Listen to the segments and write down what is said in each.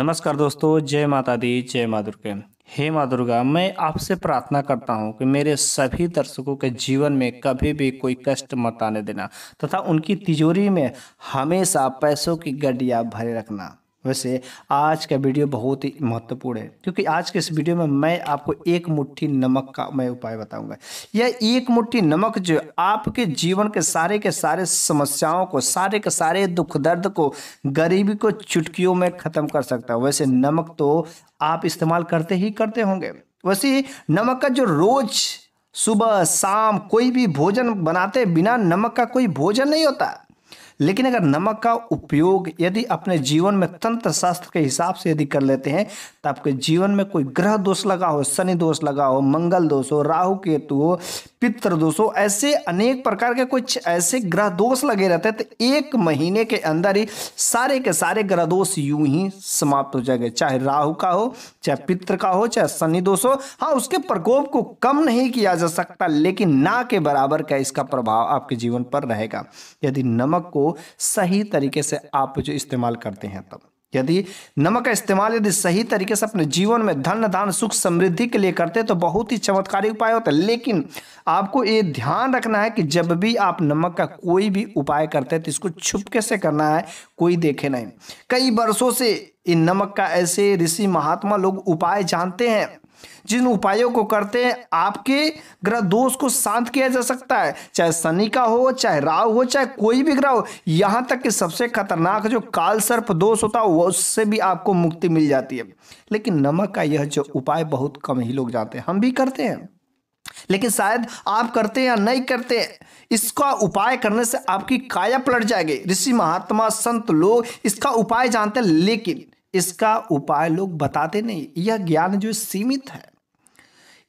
नमस्कार दोस्तों जय माता दी जय माँ दुर्गे हे माँ दुर्गा मैं आपसे प्रार्थना करता हूँ कि मेरे सभी दर्शकों के जीवन में कभी भी कोई कष्ट मत आने देना तथा उनकी तिजोरी में हमेशा पैसों की गड्डिया भरे रखना वैसे आज का वीडियो बहुत ही महत्वपूर्ण है क्योंकि आज के इस वीडियो में मैं आपको एक मुट्ठी नमक का मैं उपाय बताऊंगा यह एक मुट्ठी नमक जो आपके जीवन के सारे के सारे समस्याओं को सारे के सारे दुख दर्द को गरीबी को चुटकियों में ख़त्म कर सकता है वैसे नमक तो आप इस्तेमाल करते ही करते होंगे वैसे नमक का जो रोज़ सुबह शाम कोई भी भोजन बनाते बिना नमक का कोई भोजन नहीं होता लेकिन अगर नमक का उपयोग यदि अपने जीवन में तंत्र शास्त्र के हिसाब से यदि कर लेते हैं तो आपके जीवन में कोई ग्रह दोष लगा हो शनि दोष लगा हो मंगल दोष हो राहु केतु हो पितृ दोष हो ऐसे अनेक प्रकार के कुछ ऐसे ग्रह दोष लगे रहते हैं तो एक महीने के अंदर ही सारे के सारे ग्रह दोष यूं ही समाप्त हो जाएंगे चाहे राहु का हो चाहे पितृ का हो चाहे शनि दोष हो हाँ उसके प्रकोप को कम नहीं किया जा सकता लेकिन ना के बराबर का इसका प्रभाव आपके जीवन पर रहेगा यदि नमक को सही तरीके से आप जो इस्तेमाल करते हैं तब यदि नमक का इस्तेमाल यदि सही तरीके से अपने जीवन में धन दान सुख समृद्धि के लिए करते तो बहुत ही चमत्कारी उपाय होता है लेकिन आपको ये ध्यान रखना है कि जब भी आप नमक का कोई भी उपाय करते हैं तो इसको छुपके से करना है कोई देखे नहीं कई वर्षों से इन नमक का ऐसे ऋषि महात्मा लोग उपाय जानते हैं जिन उपायों को करते हैं आपके ग्रह दोष को शांत किया जा सकता है चाहे शनि का हो चाहे राव हो चाहे कोई भी ग्रह हो यहाँ तक कि सबसे खतरनाक जो काल सर्प दोष होता है उससे भी आपको मुक्ति मिल जाती है लेकिन नमक का यह जो उपाय बहुत कम ही लोग जानते हैं हम भी करते हैं लेकिन शायद आप करते या नहीं करते इसका उपाय करने से आपकी काया पलट जाएगी ऋषि महात्मा संत लोग इसका उपाय जानते हैं लेकिन इसका उपाय लोग बताते नहीं यह ज्ञान जो सीमित है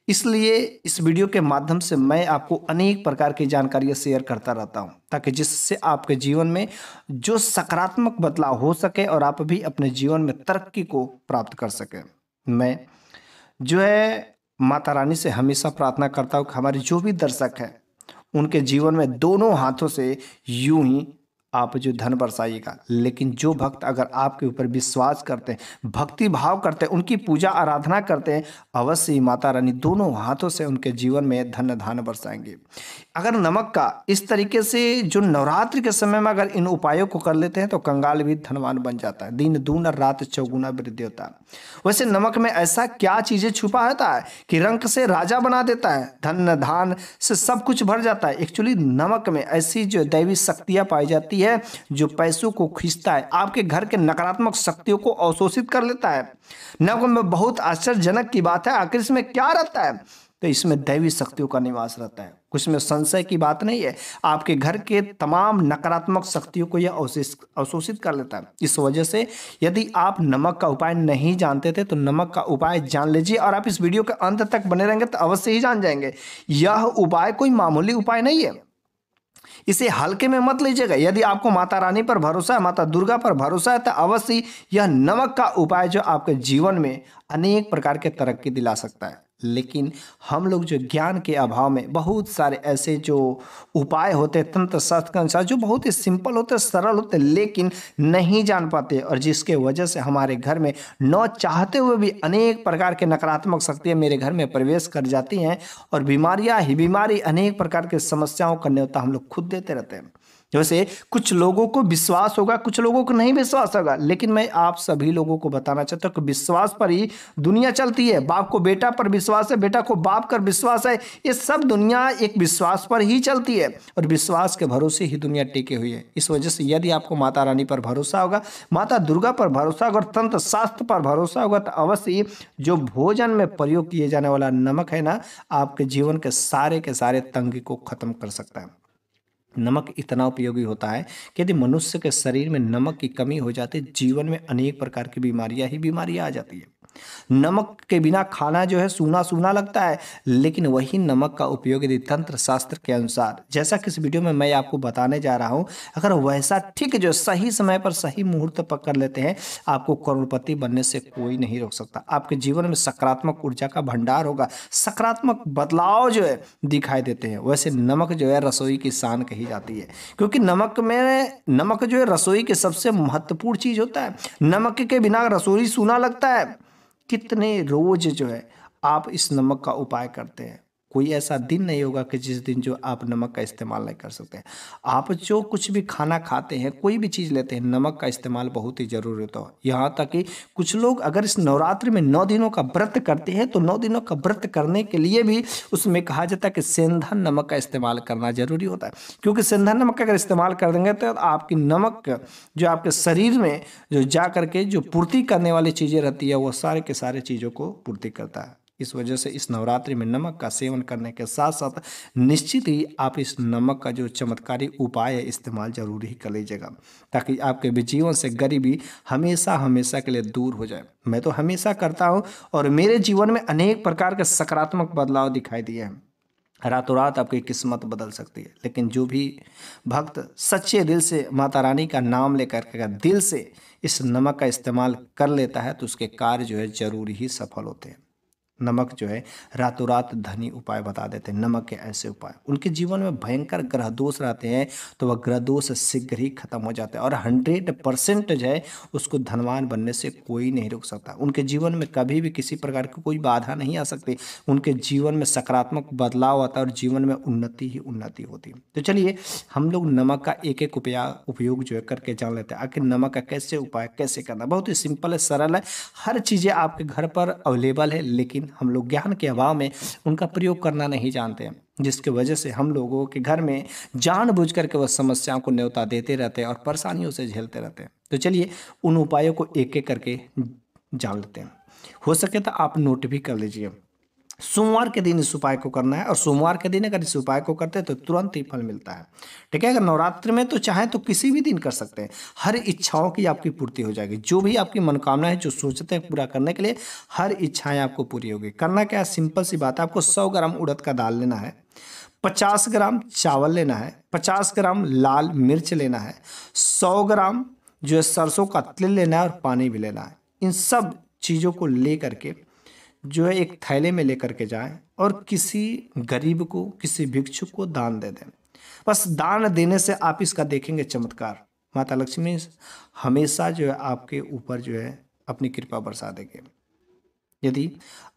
इसलिए इस वीडियो के माध्यम से मैं आपको अनेक प्रकार की जानकारियाँ शेयर करता रहता हूँ ताकि जिससे आपके जीवन में जो सकारात्मक बदलाव हो सके और आप भी अपने जीवन में तरक्की को प्राप्त कर सकें मैं जो है माता रानी से हमेशा प्रार्थना करता हूँ कि हमारे जो भी दर्शक हैं उनके जीवन में दोनों हाथों से यूं ही आप जो धन बरसाइएगा लेकिन जो भक्त अगर आपके ऊपर विश्वास करते हैं भक्ति भाव करते हैं उनकी पूजा आराधना करते हैं अवश्य ही माता रानी दोनों हाथों से उनके जीवन में धन धान बरसाएंगे अगर नमक का इस तरीके से जो नवरात्र के समय में अगर इन उपायों को कर लेते हैं तो कंगाल भी धनवान बन जाता है दिन दून रात चौगुना वृद्धि होता है वैसे नमक में ऐसा क्या चीज़ें छुपा होता है कि रंग से राजा बना देता है धन धान से सब कुछ भर जाता है एक्चुअली नमक में ऐसी जो दैवी शक्तियाँ पाई जाती है शक्ति है जो पैसों को खींचता है आपके घर के नकारात्मक शक्तियों को अवशोषित कर लेता है नवक में बहुत आश्चर्यजनक की बात है आखिर इसमें क्या रहता है तो इसमें दैवी शक्तियों का निवास रहता है कुछ में संशय की बात नहीं है आपके घर के तमाम नकारात्मक शक्तियों को यह अवशोषित कर लेता है इस वजह से यदि आप नमक का उपाय नहीं जानते थे तो नमक का उपाय जान लीजिए और आप इस वीडियो के अंत तक बने रहेंगे तो अवश्य ही जान जाएंगे यह उपाय कोई मामूली उपाय नहीं है इसे हल्के में मत लीजिएगा यदि आपको माता रानी पर भरोसा है माता दुर्गा पर भरोसा है तो अवश्य यह नमक का उपाय जो आपके जीवन में अनेक प्रकार के तरक्की दिला सकता है लेकिन हम लोग जो ज्ञान के अभाव में बहुत सारे ऐसे जो उपाय होते हैं तंत्र शास्त्र के अनुसार जो बहुत ही सिंपल होते हैं सरल होते हैं लेकिन नहीं जान पाते और जिसके वजह से हमारे घर में न चाहते हुए भी अनेक प्रकार के नकारात्मक शक्तियाँ मेरे घर में प्रवेश कर जाती हैं और बीमारियाँ ही बीमारी अनेक प्रकार के समस्याओं का न्यौता हम लोग खुद देते रहते हैं जैसे कुछ लोगों को विश्वास होगा कुछ लोगों को नहीं विश्वास होगा लेकिन मैं आप सभी लोगों को बताना चाहता हूँ कि विश्वास पर ही दुनिया चलती है बाप को बेटा पर विश्वास है बेटा को बाप पर विश्वास है ये सब दुनिया एक विश्वास पर ही चलती है और विश्वास के भरोसे ही दुनिया टिकी हुई है इस वजह से यदि आपको माता रानी पर भरोसा होगा माता दुर्गा पर भरोसा होगा और तंत्र शास्त्र पर भरोसा होगा तो अवश्य जो भोजन में प्रयोग किए जाने वाला नमक है ना आपके जीवन के सारे के सारे तंगी को खत्म कर सकता है नमक इतना उपयोगी होता है कि यदि मनुष्य के शरीर में नमक की कमी हो जाती है जीवन में अनेक प्रकार की बीमारियां ही बीमारियां आ जाती है नमक के बिना खाना जो है सूना सूना लगता है लेकिन वही नमक का उपयोग यदि तंत्र शास्त्र के अनुसार जैसा कि इस वीडियो में मैं आपको बताने जा रहा हूँ अगर वैसा ठीक जो सही समय पर सही मुहूर्त पकड़ लेते हैं आपको करोड़पति बनने से कोई नहीं रोक सकता आपके जीवन में सकारात्मक ऊर्जा का भंडार होगा सकारात्मक बदलाव जो है दिखाई देते हैं वैसे नमक जो है रसोई की शान कही जाती है क्योंकि नमक में नमक जो है रसोई के सबसे महत्वपूर्ण चीज़ होता है नमक के बिना रसोई सूना लगता है कितने रोज जो है आप इस नमक का उपाय करते हैं कोई ऐसा दिन नहीं होगा कि जिस दिन जो आप नमक का इस्तेमाल नहीं कर सकते आप जो कुछ भी खाना खाते हैं कोई भी चीज़ लेते हैं नमक का इस्तेमाल बहुत ही ज़रूरी होता है यहाँ तक कि कुछ लोग अगर इस नवरात्रि में नौ दिनों का व्रत करते हैं तो नौ दिनों का व्रत करने के लिए भी उसमें कहा जाता है कि सेंधन नमक का इस्तेमाल करना ज़रूरी होता है क्योंकि सेंधन नमक का अगर इस्तेमाल कर देंगे तो आपकी नमक जो आपके शरीर में जो जा करके जो पूर्ति करने वाली चीज़ें रहती है वो सारे के सारे चीज़ों को पूर्ति करता है इस वजह से इस नवरात्रि में नमक का सेवन करने के साथ साथ निश्चित ही आप इस नमक का जो चमत्कारी उपाय है इस्तेमाल जरूर ही कर लीजिएगा ताकि आपके जीवन से गरीबी हमेशा हमेशा के लिए दूर हो जाए मैं तो हमेशा करता हूँ और मेरे जीवन में अनेक प्रकार के सकारात्मक बदलाव दिखाई दिए हैं रातों रात आपकी किस्मत बदल सकती है लेकिन जो भी भक्त सच्चे दिल से माता रानी का नाम लेकर के दिल से इस नमक का इस्तेमाल कर लेता है तो उसके कार्य जो है जरूर ही सफल होते हैं नमक जो है रातों रात धनी उपाय बता देते हैं नमक के ऐसे उपाय उनके जीवन में भयंकर ग्रह दोष रहते हैं तो वह ग्रह दोष शीघ्र ही खत्म हो जाते हैं और हंड्रेड परसेंट जो है उसको धनवान बनने से कोई नहीं रोक सकता उनके जीवन में कभी भी किसी प्रकार की कोई बाधा नहीं आ सकती उनके जीवन में सकारात्मक बदलाव आता है और जीवन में उन्नति ही उन्नति होती है तो चलिए हम लोग नमक का एक एक उपया उपयोग जो है करके जान लेते हैं आखिर नमक का कैसे उपाय कैसे करना बहुत ही सिंपल है सरल है हर चीज़ें आपके घर पर अवेलेबल है लेकिन हम लोग ज्ञान के अभाव में उनका प्रयोग करना नहीं जानते जिसके वजह से हम लोगों के घर में जानबूझ करके वह समस्याओं को न्यौता देते रहते हैं और परेशानियों से झेलते रहते हैं तो चलिए उन उपायों को एक एक करके जान लेते हैं हो सके तो आप नोट भी कर लीजिए सोमवार के दिन इस उपाय को करना है और सोमवार के दिन अगर इस उपाय को करते हैं तो तुरंत ही फल मिलता है ठीक है अगर नवरात्र में तो चाहें तो किसी भी दिन कर सकते हैं हर इच्छाओं की आपकी पूर्ति हो जाएगी जो भी आपकी मनोकामना है जो सोचते हैं पूरा करने के लिए हर इच्छाएं आपको पूरी होगी करना क्या सिंपल सी बात है आपको सौ ग्राम उड़द का दाल लेना है पचास ग्राम चावल लेना है पचास ग्राम लाल मिर्च लेना है सौ ग्राम जो है सरसों का तिल लेना है और पानी भी लेना है इन सब चीज़ों को ले करके जो है एक थैले में लेकर के जाए और किसी गरीब को किसी भिक्षु को दान दे दें बस दान देने से आप इसका देखेंगे चमत्कार माता लक्ष्मी हमेशा जो है आपके ऊपर जो है अपनी कृपा बरसा देंगे यदि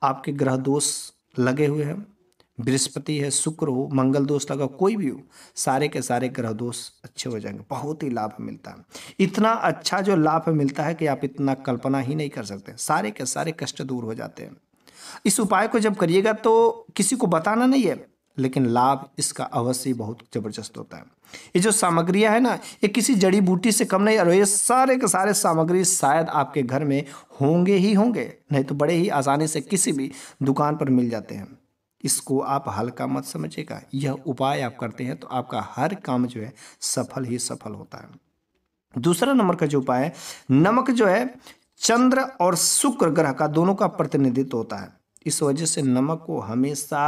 आपके ग्रह दोष लगे हुए हैं बृहस्पति है शुक्र हो मंगल दोष लगा कोई भी हो सारे के सारे ग्रह दोष अच्छे हो जाएंगे बहुत ही लाभ मिलता है इतना अच्छा जो लाभ मिलता है कि आप इतना कल्पना ही नहीं कर सकते सारे के सारे कष्ट दूर हो जाते हैं इस उपाय को जब करिएगा तो किसी को बताना नहीं है लेकिन लाभ इसका अवश्य बहुत जबरदस्त होता है ये जो सामग्रियाँ है ना ये किसी जड़ी बूटी से कम नहीं और ये सारे के सारे सामग्री शायद आपके घर में होंगे ही होंगे नहीं तो बड़े ही आसानी से किसी भी दुकान पर मिल जाते हैं इसको आप हल्का मत समझिएगा यह उपाय आप करते हैं तो आपका हर काम जो है सफल ही सफल होता है दूसरा नंबर का जो उपाय है नमक जो है चंद्र और शुक्र ग्रह का दोनों का प्रतिनिधित्व होता है इस वजह से नमक को हमेशा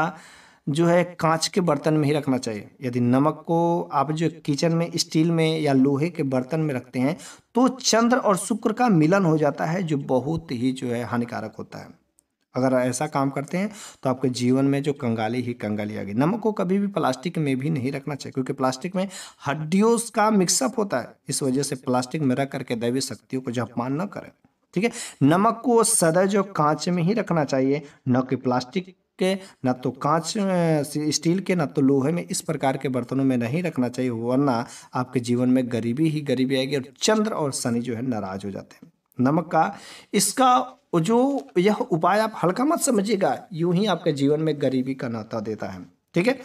जो है कांच के बर्तन में ही रखना चाहिए यदि नमक को आप जो किचन में स्टील में या लोहे के बर्तन में रखते हैं तो चंद्र और शुक्र का मिलन हो जाता है जो बहुत ही जो है हानिकारक होता है अगर ऐसा काम करते हैं तो आपके जीवन में जो कंगाली ही कंगाली आ गई नमक को कभी भी प्लास्टिक में भी नहीं रखना चाहिए क्योंकि प्लास्टिक में हड्डियों का मिक्सअप होता है इस वजह से प्लास्टिक में रख करके दैवीय शक्तियों को अपमान न करें ठीक है नमक को सदा जो कांच में ही रखना चाहिए न कि प्लास्टिक के ना तो कांच स्टील के ना तो लोहे में इस प्रकार के बर्तनों में नहीं रखना चाहिए वरना आपके जीवन में गरीबी ही गरीबी आएगी और चंद्र और शनि जो है नाराज हो जाते हैं नमक का इसका जो यह उपाय आप हल्का मत समझिएगा यूं ही आपके जीवन में गरीबी का नाता देता है ठीक है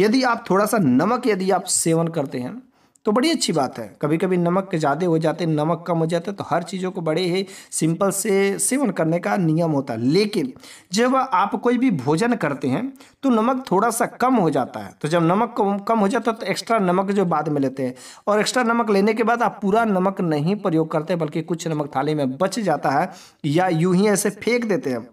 यदि आप थोड़ा सा नमक यदि आप सेवन करते हैं तो बड़ी अच्छी बात है कभी कभी नमक ज़्यादा हो जाते नमक कम हो जाता है तो हर चीज़ों को बड़े ही सिंपल से सेवन करने का नियम होता है लेकिन जब आप कोई भी भोजन करते हैं तो नमक थोड़ा सा कम हो जाता है तो जब नमक कम हो जाता है तो एक्स्ट्रा नमक जो बाद में लेते हैं और एक्स्ट्रा नमक लेने के बाद आप पूरा नमक नहीं प्रयोग करते बल्कि कुछ नमक थाली में बच जाता है या यूँ ही ऐसे फेंक देते हैं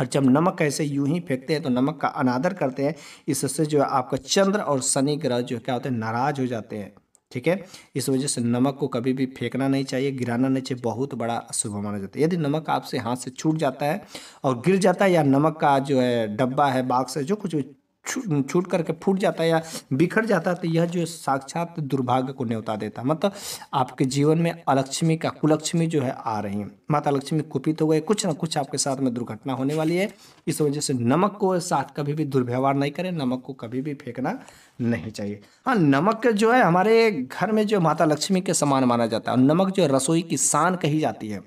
और जब नमक ऐसे यूं ही फेंकते हैं तो नमक का अनादर करते हैं इससे जो है आपका चंद्र और शनि ग्रह जो क्या होते हैं नाराज हो जाते हैं ठीक है इस वजह से नमक को कभी भी फेंकना नहीं चाहिए गिराना नहीं चाहिए बहुत बड़ा अशुभ माना जाता है यदि नमक आपसे हाथ से छूट जाता है और गिर जाता है या नमक का जो है डब्बा है बाक्स है जो कुछ छूट करके फूट जाता है या बिखर जाता है तो यह जो साक्षात दुर्भाग्य को न्योता देता है मतलब आपके जीवन में अलक्ष्मी का कुलक्ष्मी जो है आ रही है माता लक्ष्मी कुपित हो गए कुछ ना कुछ आपके साथ में दुर्घटना होने वाली है इस वजह से नमक को साथ कभी भी दुर्व्यवहार नहीं करें नमक को कभी भी फेंकना नहीं चाहिए हाँ नमक जो है हमारे घर में जो माता लक्ष्मी के समान माना जाता है और नमक जो रसोई की शान कही जाती है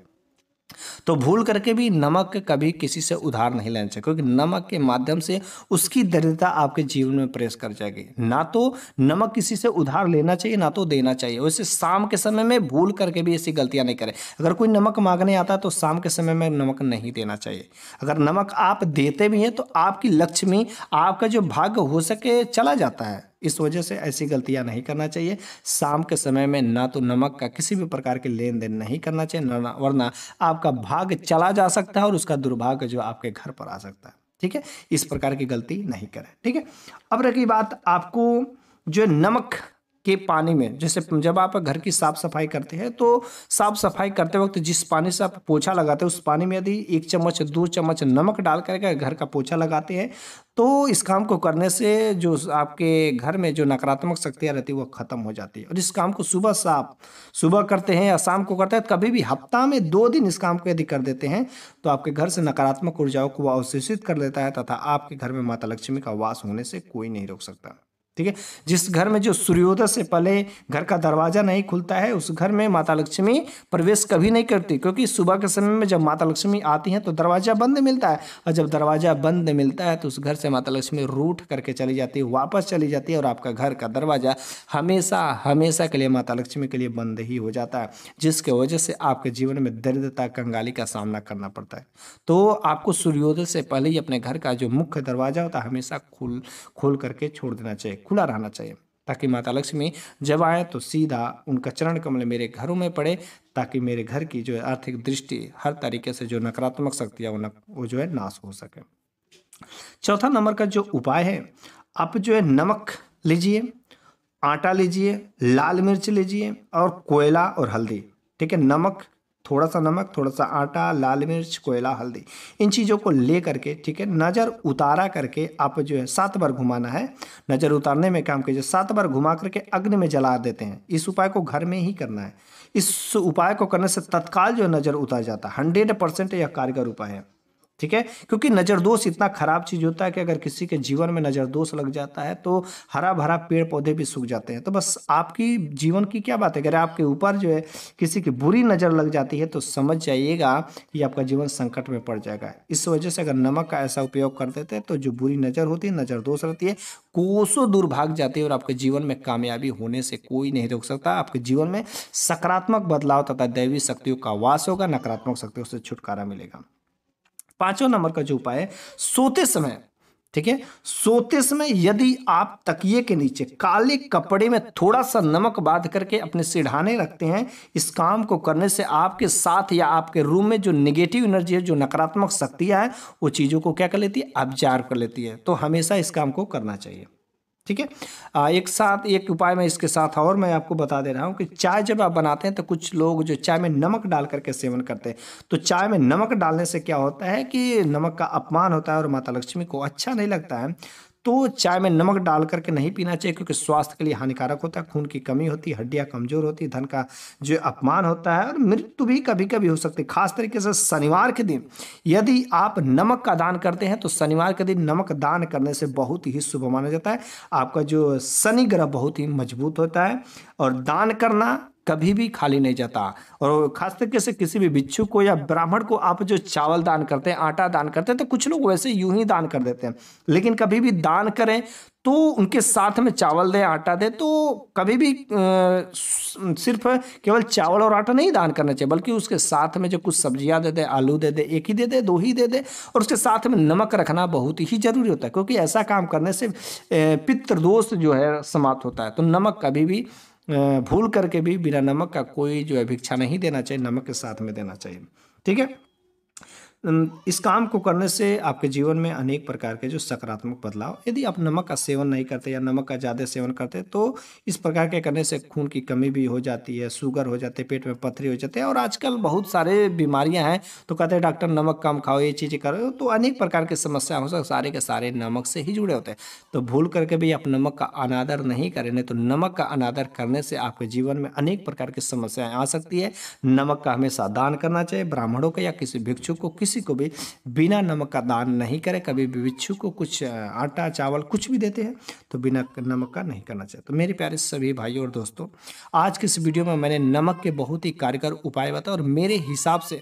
तो भूल करके भी नमक कभी किसी से उधार नहीं लेना चाहिए क्योंकि नमक के माध्यम से उसकी दरिद्रता आपके जीवन में प्रवेश कर जाएगी ना तो नमक किसी से उधार लेना चाहिए ना तो देना चाहिए वैसे शाम के समय में भूल करके भी ऐसी गलतियां नहीं करें अगर कोई नमक मांगने आता है तो शाम के समय में नमक नहीं देना चाहिए अगर नमक आप देते भी हैं तो आपकी लक्ष्मी आपका जो भाग्य हो सके चला जाता है इस वजह से ऐसी गलतियां नहीं करना चाहिए शाम के समय में ना तो नमक का किसी भी प्रकार के लेन देन नहीं करना चाहिए ना वरना आपका भाग चला जा सकता है और उसका दुर्भाग्य जो आपके घर पर आ सकता है ठीक है इस प्रकार की गलती नहीं करें ठीक है अब रखी बात आपको जो नमक के पानी में जैसे जब आप घर की साफ़ सफाई करते हैं तो साफ़ सफाई करते वक्त जिस पानी से आप पोछा लगाते हैं उस पानी में यदि एक चम्मच दो चम्मच नमक डाल करके घर का पोछा लगाते हैं तो इस काम को करने से जो आपके घर में जो नकारात्मक शक्तियाँ रहती है वो ख़त्म हो जाती है और इस काम को सुबह साफ सुबह करते हैं या शाम को करते हैं कभी भी हफ्ता में दो दिन इस काम को यदि कर देते हैं तो आपके घर से नकारात्मक ऊर्जाओं को अवशोषित कर लेता है तथा आपके घर में माता लक्ष्मी का वास होने से कोई नहीं रोक सकता ठीक है जिस घर में जो सूर्योदय से पहले घर का दरवाज़ा नहीं खुलता है उस घर में माता लक्ष्मी प्रवेश कभी नहीं करती क्योंकि सुबह के समय में जब माता लक्ष्मी आती हैं तो दरवाज़ा बंद मिलता है और जब दरवाज़ा बंद मिलता है तो उस घर से माता लक्ष्मी रूठ करके चली जाती है वापस चली जाती है और आपका घर का दरवाज़ा हमेशा हमेशा के लिए माता लक्ष्मी के लिए बंद ही हो जाता है जिसके वजह से आपके जीवन में दरिद्रता कंगाली का सामना करना पड़ता है तो आपको सूर्योदय से पहले ही अपने घर का जो मुख्य दरवाज़ा होता है हमेशा खुल खोल करके छोड़ देना चाहिए खुला रहना चाहिए ताकि माता लक्ष्मी जब आए तो सीधा उनका चरण कमल मेरे घरों में पड़े ताकि मेरे घर की जो आर्थिक दृष्टि हर तरीके से जो नकारात्मक शक्तियाँ वो, वो जो है नाश हो सके चौथा नंबर का जो उपाय है आप जो है नमक लीजिए आटा लीजिए लाल मिर्च लीजिए और कोयला और हल्दी ठीक है नमक थोड़ा सा नमक थोड़ा सा आटा लाल मिर्च कोयला हल्दी इन चीज़ों को ले करके ठीक है नज़र उतारा करके आप जो है सात बार घुमाना है नज़र उतारने में काम कीजिए सात बार घुमा करके अग्नि में जला देते हैं इस उपाय को घर में ही करना है इस उपाय को करने से तत्काल जो नज़र उतार जाता है हंड्रेड परसेंट यह कारगर उपाय है ठीक है क्योंकि नज़रदोष इतना खराब चीज़ होता है कि अगर किसी के जीवन में नज़रदोष लग जाता है तो हरा भरा पेड़ पौधे भी सूख जाते हैं तो बस आपकी जीवन की क्या बात है अगर आपके ऊपर जो है किसी की बुरी नज़र लग जाती है तो समझ जाइएगा कि आपका जीवन संकट में पड़ जाएगा इस वजह से अगर नमक का ऐसा उपयोग कर देते हैं तो जो बुरी नज़र होती है नज़रदोष रहती है कोसों दूर भाग जाती है और आपके जीवन में कामयाबी होने से कोई नहीं रोक सकता आपके जीवन में सकारात्मक बदलाव तथा दैवी शक्तियों का वास होगा नकारात्मक शक्तियों से छुटकारा मिलेगा पांचवा नंबर का जो उपाय है सोते समय ठीक है सोते समय यदि आप तकिए के नीचे काले कपड़े में थोड़ा सा नमक बांध करके अपने सिढ़ाने रखते हैं इस काम को करने से आपके साथ या आपके रूम में जो नेगेटिव एनर्जी है जो नकारात्मक शक्तियाँ हैं वो चीज़ों को क्या कर लेती है ऑब्जार्व कर लेती है तो हमेशा इस काम को करना चाहिए ठीक है एक साथ एक उपाय मैं इसके साथ और मैं आपको बता दे रहा हूँ कि चाय जब आप बनाते हैं तो कुछ लोग जो चाय में नमक डाल करके सेवन करते हैं तो चाय में नमक डालने से क्या होता है कि नमक का अपमान होता है और माता लक्ष्मी को अच्छा नहीं लगता है तो चाय में नमक डाल करके नहीं पीना चाहिए क्योंकि स्वास्थ्य के लिए हानिकारक होता है खून की कमी होती है हड्डियाँ कमजोर होती है धन का जो अपमान होता है और मृत्यु भी कभी कभी हो सकती है खास तरीके से शनिवार के दिन यदि आप नमक का दान करते हैं तो शनिवार के दिन नमक दान करने से बहुत ही शुभ माना जाता है आपका जो शनि ग्रह बहुत ही मजबूत होता है और दान करना कभी भी खाली नहीं जाता और खास तरीके से किसी भी बिच्छू को या ब्राह्मण को आप जो चावल दान करते हैं आटा दान करते हैं तो कुछ लोग वैसे यूं ही दान कर देते हैं लेकिन कभी भी दान करें तो उनके साथ में चावल दें आटा दें तो कभी भी आ, सिर्फ केवल चावल और आटा नहीं दान करना चाहिए बल्कि उसके साथ में जो कुछ सब्जियां दे दे आलू दे दे एक ही दे दे दो ही दे दे और उसके साथ में नमक रखना बहुत ही ज़रूरी होता है क्योंकि ऐसा काम करने से पितृदोष जो है समाप्त होता है तो नमक कभी भी भूल करके भी बिना नमक का कोई जो है भिक्षा नहीं देना चाहिए नमक के साथ में देना चाहिए ठीक है इस काम को करने से आपके जीवन में अनेक प्रकार के जो सकारात्मक बदलाव यदि आप नमक का सेवन नहीं करते या नमक का ज़्यादा सेवन करते तो इस प्रकार के करने से खून की कमी भी हो जाती है शुगर हो जाते पेट में पथरी हो जाते हैं और आजकल बहुत सारे बीमारियां हैं तो कहते हैं डॉक्टर नमक कम खाओ ये चीज़ें करो तो अनेक प्रकार की समस्या हो सकती सारे के सारे नमक से ही जुड़े होते हैं तो भूल करके भी आप नमक का अनादर नहीं करें नहीं तो नमक का अनादर करने से आपके जीवन में अनेक प्रकार की समस्याएँ आ सकती है नमक का हमेशा दान करना चाहिए ब्राह्मणों को या किसी भिक्षु को किस किसी को भी बिना नमक का दान नहीं करें कभी भी बिच्छू को कुछ आटा चावल कुछ भी देते हैं तो बिना नमक का नहीं करना चाहिए तो मेरे प्यारे सभी भाइयों और दोस्तों आज के इस वीडियो में मैंने नमक के बहुत ही कारगर उपाय बताए और मेरे हिसाब से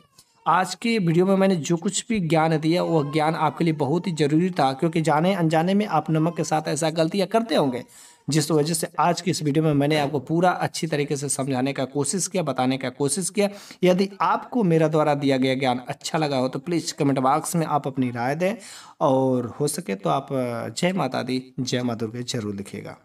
आज के वीडियो में मैंने जो कुछ भी ज्ञान दिया वह ज्ञान आपके लिए बहुत ही ज़रूरी था क्योंकि जाने अनजाने में आप नमक के साथ ऐसा गलतियाँ करते होंगे जिस वजह से आज की इस वीडियो में मैंने आपको पूरा अच्छी तरीके से समझाने का कोशिश किया बताने का कोशिश किया यदि आपको मेरा द्वारा दिया गया ज्ञान अच्छा लगा हो तो प्लीज़ कमेंट बॉक्स में आप अपनी राय दें और हो सके तो आप जय माता दी जय माँ दुर्गे जरूर लिखेगा